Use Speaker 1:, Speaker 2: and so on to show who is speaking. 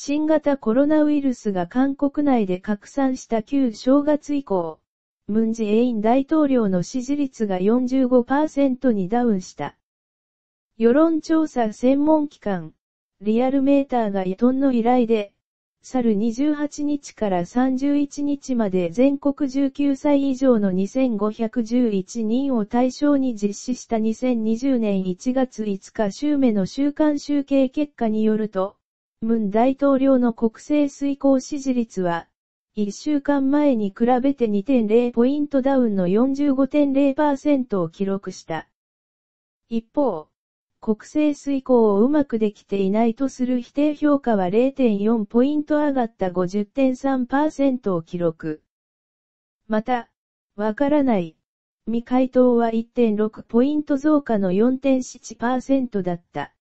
Speaker 1: 新型コロナウイルスが韓国内で拡散した旧正月以降、ムンジェイン大統領の支持率が45%にダウンした。世論調査専門機関、リアルメーターがイトンの依頼で、去る28日から31日まで全国19歳以上の2511人を対象に実施した2020年1月5日週目の週間集計結果によると、文大統領の国政遂行支持率は、1週間前に比べて2.0ポイントダウンの45.0%を記録した。一方、国政遂行をうまくできていないとする否定評価は0.4ポイント上がった50.3%を記録。また、わからない。未回答は1.6ポイント増加の4.7%だった。